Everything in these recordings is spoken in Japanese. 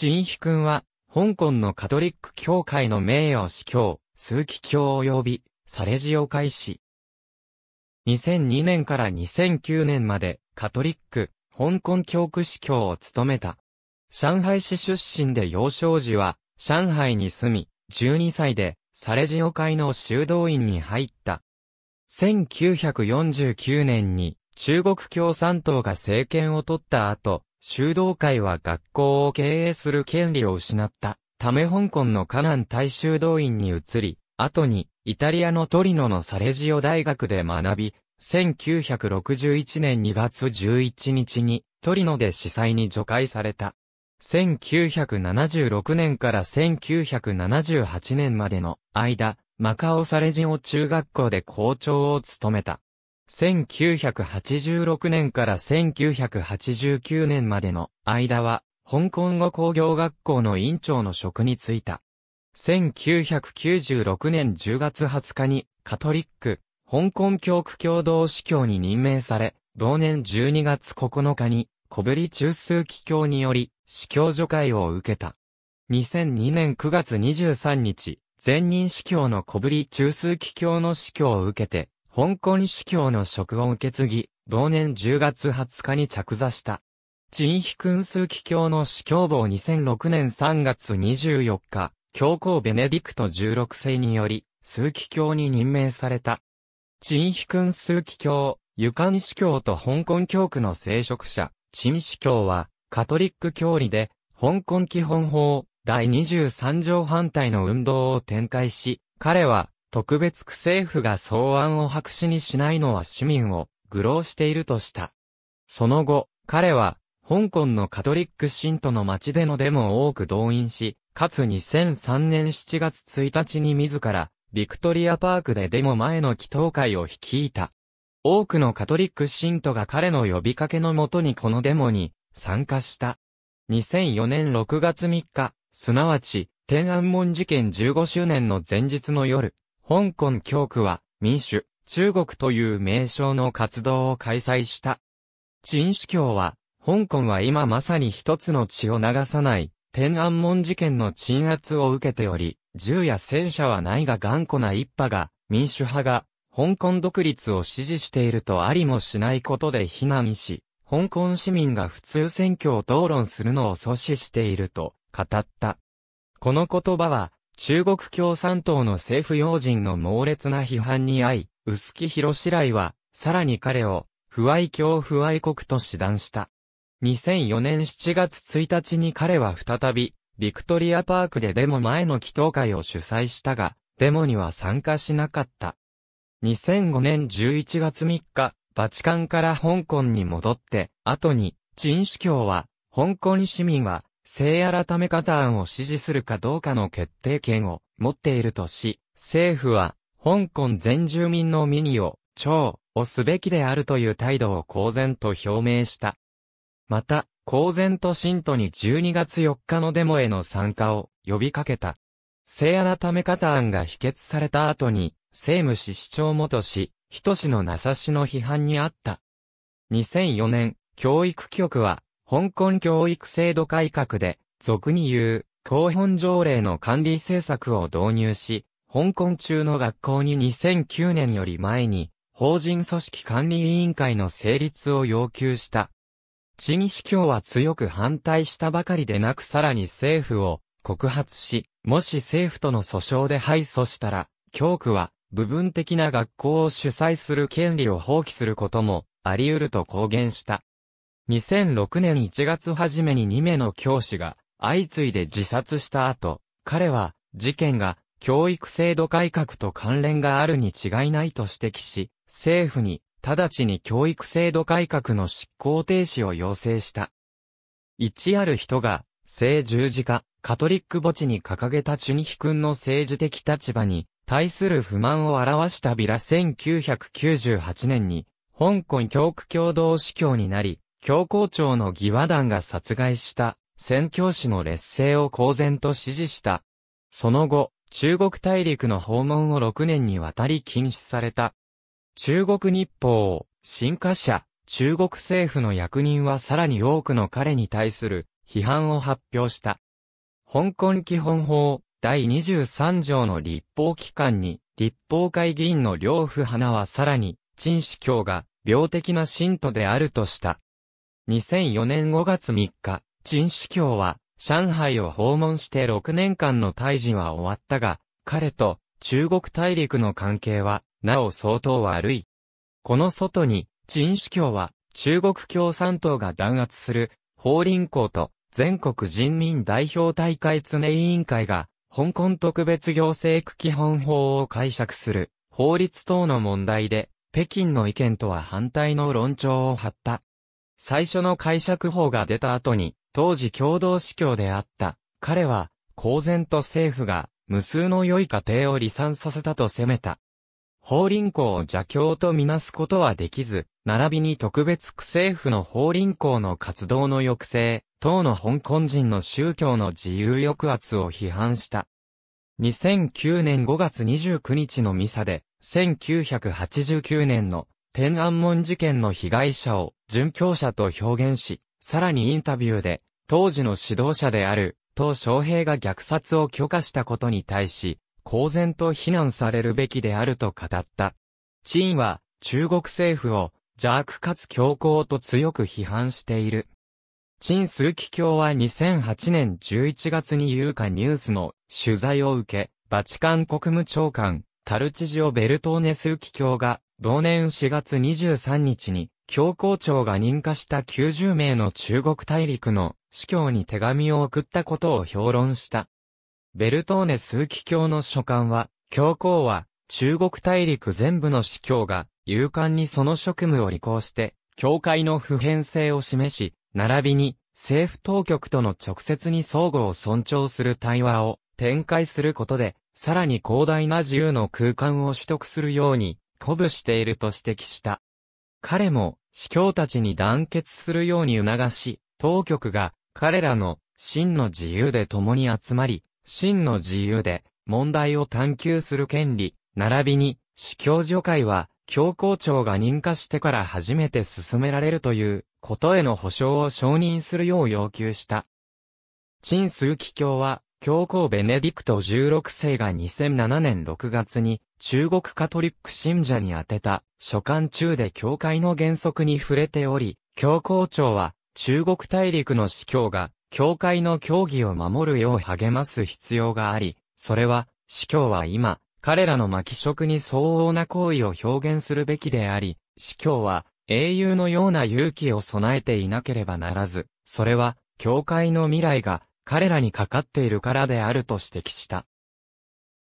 チンヒ君は、香港のカトリック教会の名誉司教、枢機卿及び、サレジオ会始。2002年から2009年まで、カトリック、香港教区司教を務めた。上海市出身で幼少時は、上海に住み、12歳で、サレジオ会の修道院に入った。1949年に、中国共産党が政権を取った後、修道会は学校を経営する権利を失ったため香港の河南大修道院に移り、後にイタリアのトリノのサレジオ大学で学び、1961年2月11日にトリノで司祭に除外された。1976年から1978年までの間、マカオサレジオ中学校で校長を務めた。1986年から1989年までの間は、香港語工業学校の院長の職に就いた。1996年10月20日に、カトリック、香港教区共同司教に任命され、同年12月9日に、小ぶり中枢機教により、司教助会を受けた。2002年9月23日、前任司教の小ぶり中枢機教の司教を受けて、香港司教の職を受け継ぎ、同年10月20日に着座した。陳飛君枢機卿の司教坊2006年3月24日、教皇ベネディクト16世により、枢機卿に任命された。陳飛君枢機卿、ゆかに司教と香港教区の聖職者、陳司教は、カトリック教理で、香港基本法、第23条反対の運動を展開し、彼は、特別区政府が草案を白紙にしないのは市民を愚弄しているとした。その後、彼は、香港のカトリック信徒の街でのデモを多く動員し、かつ2003年7月1日に自ら、ビクトリアパークでデモ前の祈祷会を率いた。多くのカトリック信徒が彼の呼びかけのもとにこのデモに参加した。2004年6月3日、すなわち、天安門事件15周年の前日の夜、香港教区は民主、中国という名称の活動を開催した。陳主教は、香港は今まさに一つの血を流さない、天安門事件の鎮圧を受けており、銃や戦車はないが頑固な一派が、民主派が、香港独立を支持しているとありもしないことで非難し、香港市民が普通選挙を討論するのを阻止していると語った。この言葉は中国共産党の政府要人の猛烈な批判に遭い、薄木広白井は、さらに彼を、不愛共不愛国と指断した。2004年7月1日に彼は再び、ビクトリアパークでデモ前の祈祷会を主催したが、デモには参加しなかった。2005年11月3日、バチカンから香港に戻って、後に、陳主教は、香港市民は、性改め方案を支持するかどうかの決定権を持っているとし、政府は、香港全住民の民意を、超、をすべきであるという態度を公然と表明した。また、公然と信徒に12月4日のデモへの参加を呼びかけた。性改め方案が否決された後に、政務市市長元氏、人氏の名指しの批判にあった。2004年、教育局は、香港教育制度改革で、俗に言う、公本条例の管理政策を導入し、香港中の学校に2009年より前に、法人組織管理委員会の成立を要求した。地義司教は強く反対したばかりでなくさらに政府を告発し、もし政府との訴訟で敗訴したら、教区は部分的な学校を主催する権利を放棄することもあり得ると公言した。2006年1月初めに2名の教師が相次いで自殺した後、彼は事件が教育制度改革と関連があるに違いないと指摘し、政府に直ちに教育制度改革の執行停止を要請した。一ある人が、聖十字架、カトリック墓地に掲げたチュニヒ君の政治的立場に対する不満を表したビラ1998年に、香港教区共同司教になり、教皇庁の義和団が殺害した宣教師の劣勢を公然と支持した。その後、中国大陸の訪問を6年にわたり禁止された。中国日報、新華社、中国政府の役人はさらに多くの彼に対する批判を発表した。香港基本法第23条の立法機関に立法会議員の両夫花はさらに陳司教が病的な信徒であるとした。2004年5月3日、陳主教は、上海を訪問して6年間の退陣は終わったが、彼と中国大陸の関係は、なお相当悪い。この外に、陳主教は、中国共産党が弾圧する、法輪校と、全国人民代表大会常委員会が、香港特別行政区基本法を解釈する、法律等の問題で、北京の意見とは反対の論調を張った。最初の解釈法が出た後に、当時共同司教であった、彼は、公然と政府が、無数の良い家庭を離散させたと責めた。法輪功を邪教とみなすことはできず、並びに特別区政府の法輪功の活動の抑制、等の香港人の宗教の自由抑圧を批判した。2009年5月29日のミサで、1989年の天安門事件の被害者を殉教者と表現し、さらにインタビューで、当時の指導者である、鄧昌平が虐殺を許可したことに対し、公然と非難されるべきであると語った。チンは、中国政府を、邪悪かつ強硬と強く批判している。陳数奇教は2008年11月に有価ニュースの取材を受け、バチカン国務長官、タルチジオ・ベルトーネー奇教が、同年4月23日に、教皇庁が認可した90名の中国大陸の司教に手紙を送ったことを評論した。ベルトーネ枢機卿の書簡は、教皇は中国大陸全部の司教が勇敢にその職務を履行して、教会の普遍性を示し、並びに政府当局との直接に相互を尊重する対話を展開することで、さらに広大な自由の空間を取得するように鼓舞していると指摘した。彼も、司教たちに団結するように促し、当局が、彼らの、真の自由で共に集まり、真の自由で、問題を探求する権利、並びに、司教助会は、教皇庁が認可してから初めて進められるという、ことへの保障を承認するよう要求した。陳数奇教は、教皇ベネディクト16世が2007年6月に中国カトリック信者に宛てた書簡中で教会の原則に触れており、教皇庁は中国大陸の司教が教会の教義を守るよう励ます必要があり、それは司教は今、彼らの巻職に相応な行為を表現するべきであり、司教は英雄のような勇気を備えていなければならず、それは教会の未来が彼らにかかっているからであると指摘した。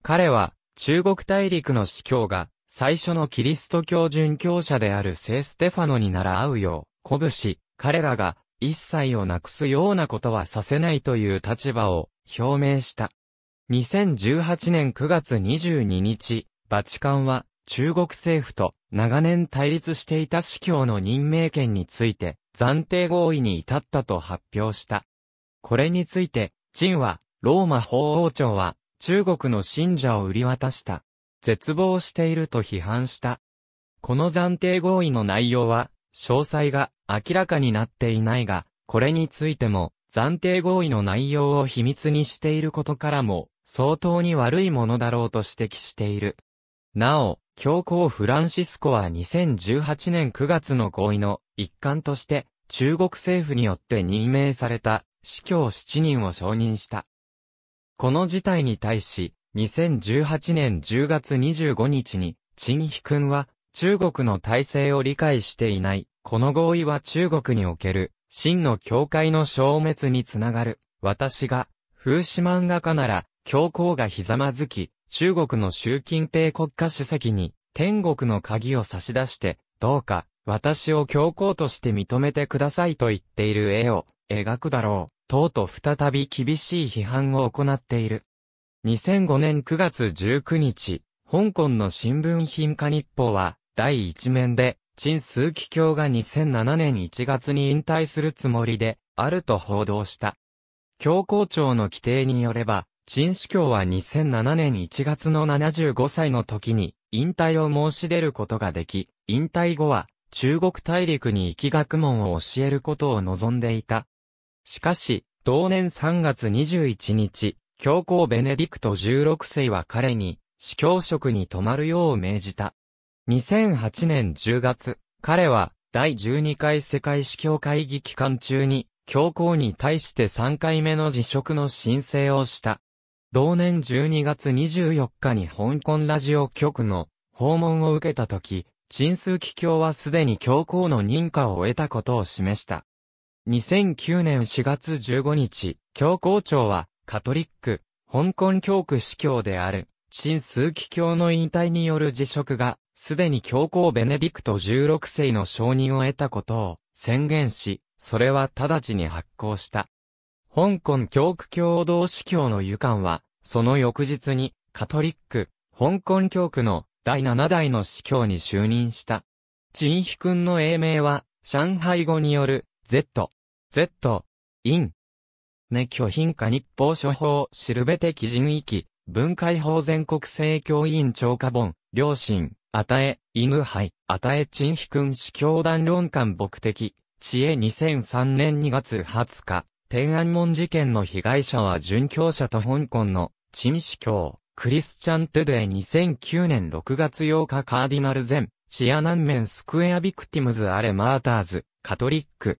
彼は、中国大陸の司教が、最初のキリスト教殉教者である聖ステファノに習うよう、鼓舞し、彼らが、一切をなくすようなことはさせないという立場を表明した。2018年9月22日、バチカンは中国政府と長年対立していた司教の任命権について暫定合意に至ったと発表した。これについて、陳は、ローマ法王庁は、中国の信者を売り渡した。絶望していると批判した。この暫定合意の内容は、詳細が明らかになっていないが、これについても、暫定合意の内容を秘密にしていることからも、相当に悪いものだろうと指摘している。なお、教皇フランシスコは2018年9月の合意の一環として、中国政府によって任命された司教7人を承認した。この事態に対し、2018年10月25日に、陳飛君は、中国の体制を理解していない。この合意は中国における、真の教会の消滅につながる。私が、風刺漫画家なら、教皇がひざまずき、中国の習近平国家主席に、天国の鍵を差し出して、どうか、私を教皇として認めてくださいと言っている絵を、描くだろう、とうと再び厳しい批判を行っている。2005年9月19日、香港の新聞品化日報は、第一面で、陳数奇教が2007年1月に引退するつもりで、あると報道した。教皇庁の規定によれば、陳司教は2007年1月の75歳の時に、引退を申し出ることができ、引退後は、中国大陸に行き学問を教えることを望んでいた、しかし、同年3月21日、教皇ベネディクト16世は彼に、司教職に泊まるよう命じた。2008年10月、彼は、第12回世界司教会議期間中に、教皇に対して3回目の辞職の申請をした。同年12月24日に香港ラジオ局の訪問を受けた時、陳数奇教はすでに教皇の認可を得たことを示した。2009年4月15日、教皇庁は、カトリック、香港教区司教である、新数期教の引退による辞職が、すでに教皇ベネディクト16世の承認を得たことを宣言し、それは直ちに発行した。香港教区共同司教の湯官は、その翌日に、カトリック、香港教区の第7代の司教に就任した。陳飛君の英名は、上海語による、Z、Z、in, ね、巨品化日報処方、しるべ基準域、文化法全国政教委員超過本、両親、与え、犬杯、与え、陳飛君子教団論官目的、知恵2003年2月20日、天安門事件の被害者は殉教者と香港の、陳死教、クリスチャントゥデイ2009年6月8日カーディナルゼン、チアナンメンスクエアビクティムズアレマーターズ、カトリック、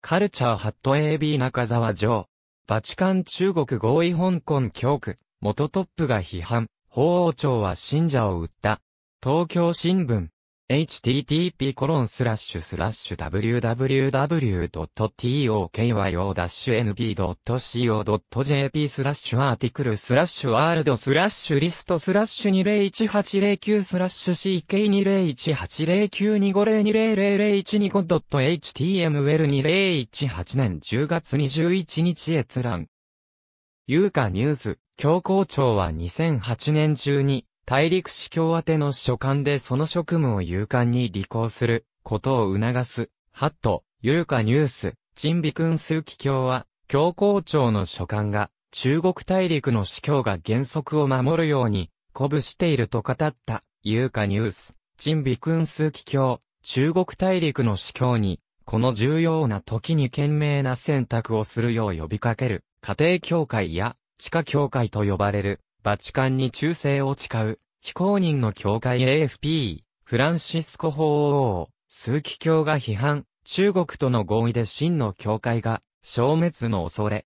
カルチャーハット AB 中沢城。バチカン中国合意香港教区。元トップが批判。法王庁は信者を売った。東京新聞。http://www.tokyo.co.jp n スラッシュアーティクルスラッシュワールドスラッシュリストスラッシュ201809スラッシュ ck2018092502000125.html2018 年10月21日閲覧。有価ニュース、教皇庁は2008年中に大陸司教宛ての書簡でその職務を勇敢に履行することを促す、ハット、ゆるかニュース、チンビ君数奇教は、教皇庁の書簡が、中国大陸の司教が原則を守るように、鼓舞していると語った、ゆうかニュース、チンビ君数奇教、中国大陸の司教に、この重要な時に賢明な選択をするよう呼びかける、家庭教会や、地下教会と呼ばれる、バチカンに忠誠を誓う、非公認の教会 AFP、フランシスコ法王、数奇教が批判、中国との合意で真の教会が、消滅の恐れ。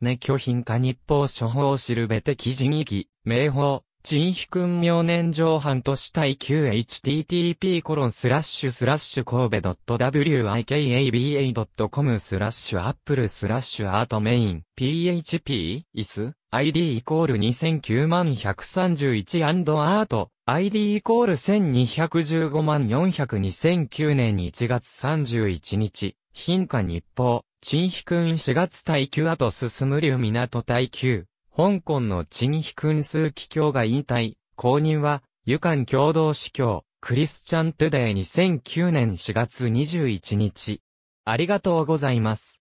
ね巨品化日報処方を知るべて記事人義、名法、陳非君明年上半とした QHTTP コロンスラッシュスラッシュ神戸 .wikaba.com スラッシュアップルスラッシュアートメイン php イス ID イコール2009万 131& ア ID イコール1215万4009年1月31日、貧下日報、陳飛君4月耐久後進む流港耐久、香港の陳飛君数企業が引退、公認は、湯韓共同司教、クリスチャントゥデイ2009年4月21日。ありがとうございます。